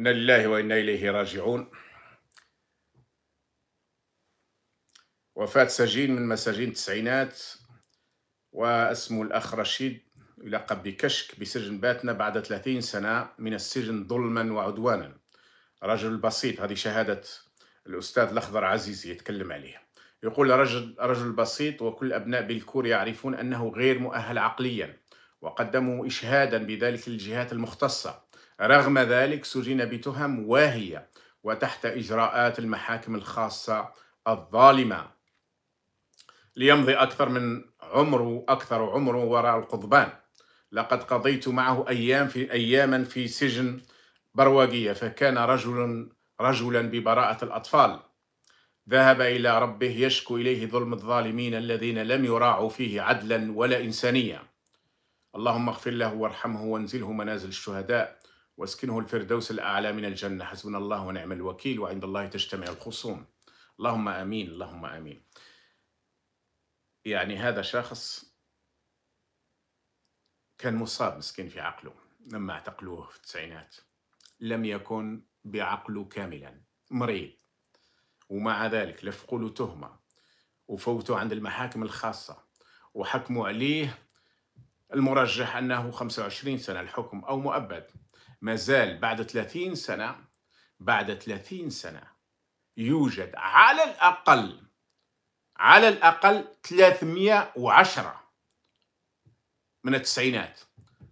إنا لله وإنا إليه راجعون وفاة سجين من مساجين التسعينات واسمه الأخ رشيد يلقب بكشك بسجن باتنا بعد 30 سنة من السجن ظلما وعدوانا رجل بسيط هذه شهادة الأستاذ الأخضر عزيزي يتكلم عليها يقول رجل, رجل بسيط وكل أبناء بالكور يعرفون أنه غير مؤهل عقليا وقدموا إشهادا بذلك للجهات المختصة رغم ذلك سجن بتهم واهية وتحت إجراءات المحاكم الخاصة الظالمة ليمضي أكثر من عمره أكثر عمره وراء القضبان لقد قضيت معه أيام في أياما في سجن برواقية فكان رجل رجلا ببراءة الأطفال ذهب إلى ربه يشكو إليه ظلم الظالمين الذين لم يراعوا فيه عدلا ولا إنسانية اللهم اغفر له وارحمه وانزله منازل الشهداء واسكنه الفردوس الأعلى من الجنة حسبنا الله ونعم الوكيل وعند الله تجتمع الخصوم اللهم آمين اللهم آمين يعني هذا شخص كان مصاب مسكين في عقله لما اعتقلوه في التسعينات لم يكن بعقله كاملا مريض ومع ذلك لفقوا له تهمة وفوتوا عند المحاكم الخاصة وحكموا عليه المرجح أنه 25 سنة الحكم أو مؤبد ما زال بعد 30 سنة بعد 30 سنة يوجد على الأقل على الأقل 310 من التسعينات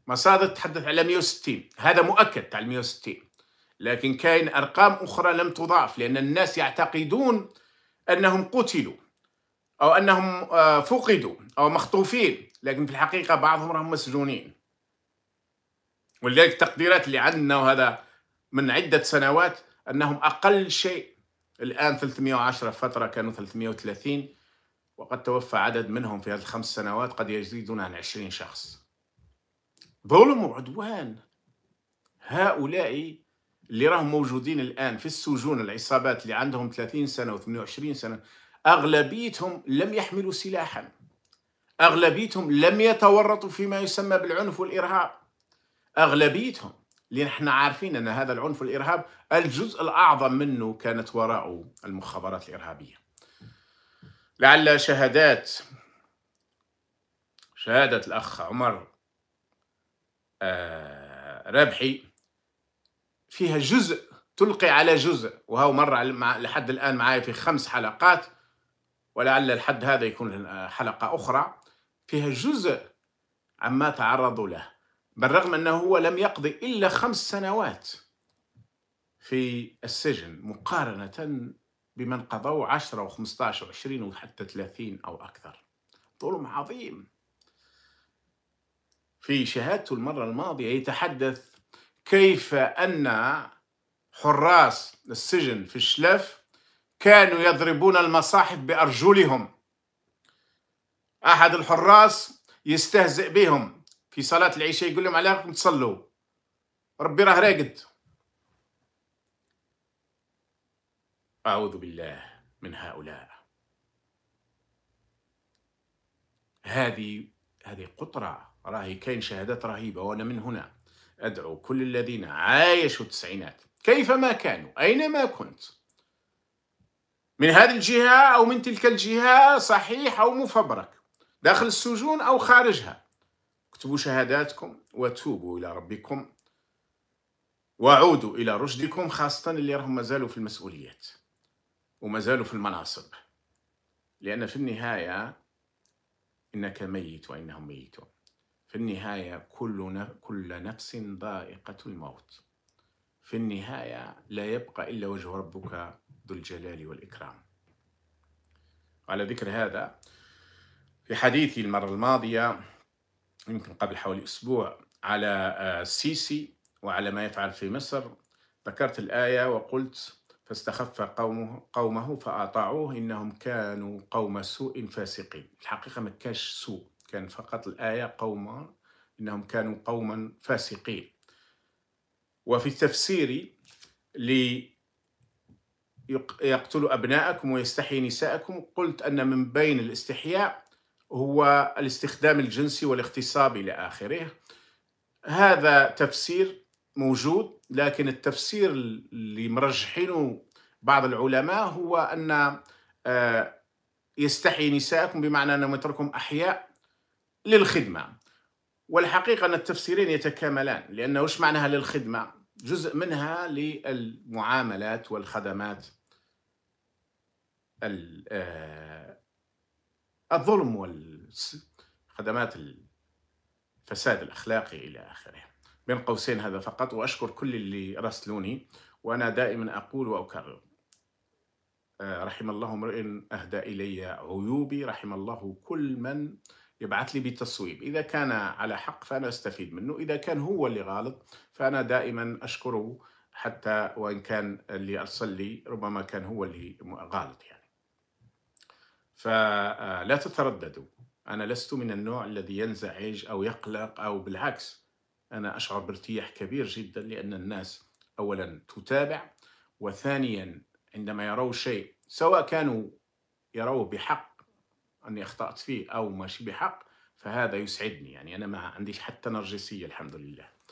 مصادر تتحدث على 160 هذا مؤكد تاع 160 لكن كاين أرقام أخرى لم تضاف لأن الناس يعتقدون أنهم قتلوا أو أنهم آه، فقدوا أو مخطوفين لكن في الحقيقة بعضهم راهم مسجونين ولذلك التقديرات اللي عندنا وهذا من عدة سنوات أنهم أقل شيء الآن 310 فترة كانوا 330 وقد توفى عدد منهم في هذه الخمس سنوات قد يزيدون عن 20 شخص ظلم وعدوان هؤلاء اللي راهم موجودين الآن في السجون العصابات اللي عندهم 30 سنة و 28 سنة أغلبيتهم لم يحملوا سلاحا أغلبيتهم لم يتورطوا فيما يسمى بالعنف والإرهاب اغلبيتهم لان احنا عارفين ان هذا العنف والارهاب الجزء الاعظم منه كانت وراءه المخابرات الارهابيه. لعل شهادات شهاده الاخ عمر آه، ربحي فيها جزء تلقي على جزء وهو مر لحد الان معي في خمس حلقات ولعل الحد هذا يكون حلقه اخرى فيها جزء عما تعرضوا له بالرغم أنه هو لم يقضي إلا خمس سنوات في السجن مقارنة بمن قضوا 10 و15 و20 وحتى 30 أو أكثر ظلم عظيم في شهادته المرة الماضية يتحدث كيف أن حراس السجن في الشلف كانوا يضربون المصاحف بأرجلهم أحد الحراس يستهزئ بهم في صلاة العشاء يقول لهم على راكم تصلوا ربي راه راقد أعوذ بالله من هؤلاء هذه هذه قطرة راهي كاين شهادات رهيبة وأنا من هنا أدعو كل الذين عايشوا التسعينات كيفما كانوا أينما كنت من هذه الجهة أو من تلك الجهة صحيح أو مفبرك داخل السجون أو خارجها اكتبوا شهاداتكم وتوبوا إلى ربكم وعودوا إلى رشدكم خاصة اللي راهم مازالوا في المسؤوليات ومازالوا في المناصب لأن في النهاية إنك ميت وإنهم ميتون في النهاية كل, كل نفس ضائقه الموت في النهاية لا يبقى إلا وجه ربك ذو الجلال والإكرام على ذكر هذا في حديثي المرة الماضية يمكن قبل حوالي أسبوع على السيسي آه، وعلى ما يفعل في مصر ذكرت الآية وقلت فاستخف قومه, قومه فأطاعوه إنهم كانوا قوم سوء فاسقين الحقيقة ما كانش سوء كان فقط الآية قوم إنهم كانوا قوما فاسقين وفي التفسير لي يقتل أبناءكم ويستحيي نساءكم قلت أن من بين الاستحياء هو الاستخدام الجنسي والاغتصاب إلى آخره هذا تفسير موجود لكن التفسير اللي مرجحينه بعض العلماء هو أن آه، يستحي نساءكم بمعنى أنهم يتركهم أحياء للخدمة والحقيقة أن التفسيرين يتكاملان لأنه وش معناها للخدمة؟ جزء منها للمعاملات والخدمات آه، الظلم والخدمات الفساد الأخلاقي إلى آخره بين قوسين هذا فقط وأشكر كل اللي راسلوني وأنا دائما أقول وأكرر آه، رحم الله امرئ أهدى إلي عيوبي رحم الله كل من يبعث لي بالتصويب إذا كان على حق فأنا أستفيد منه إذا كان هو اللي غالط فأنا دائما أشكره حتى وإن كان اللي أرسل لي ربما كان هو اللي غالط يعني فلا تترددوا أنا لست من النوع الذي ينزعج أو يقلق أو بالعكس أنا أشعر بارتياح كبير جدا لأن الناس أولا تتابع وثانيا عندما يروا شيء سواء كانوا يروه بحق أني أخطأت فيه أو ماشي بحق فهذا يسعدني يعني أنا ما عنديش حتى نرجسية الحمد لله